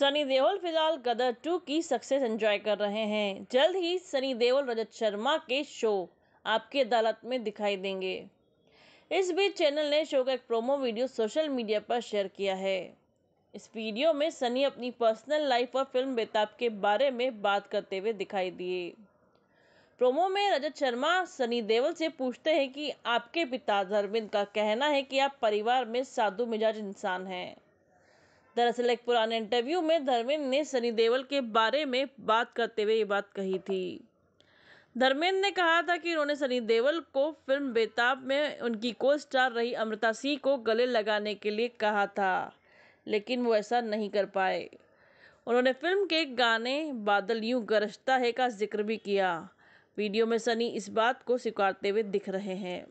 सनी देओल फिलहाल गदर टू की success enjoy कर रहे हैं जल्द ही सनी देओल रजत शर्मा के शो आपकी अदालत में दिखाई देंगे इस बीच चैनल ने शो का एक प्रोमो वीडियो सोशल मीडिया पर शेयर किया है इस वीडियो में सनी अपनी पर्सनल लाइफ और फिल्म बेताब के बारे में बात करते हुए दिखाई दिए प्रोमो में रजत शर्मा सनी देओल से पूछते हैं कि आपके पिता धर्मिंद का कहना है कि आप परिवार में साधु मिजाज इंसान हैं दरअसल एक पुराने इंटरव्यू में धर्मेंद्र ने सनी देओल के बारे में बात करते हुए ये बात कही थी धर्मेंद्र ने कहा था कि उन्होंने सनी देवल को फिल्म बेताब में उनकी को स्टार रही अमृता सिंह को गले लगाने के लिए कहा था लेकिन वो ऐसा नहीं कर पाए उन्होंने फिल्म के गाने बादल यूं गरजता है का जिक्र भी किया वीडियो में सनी इस बात को स्वीकारते हुए दिख रहे हैं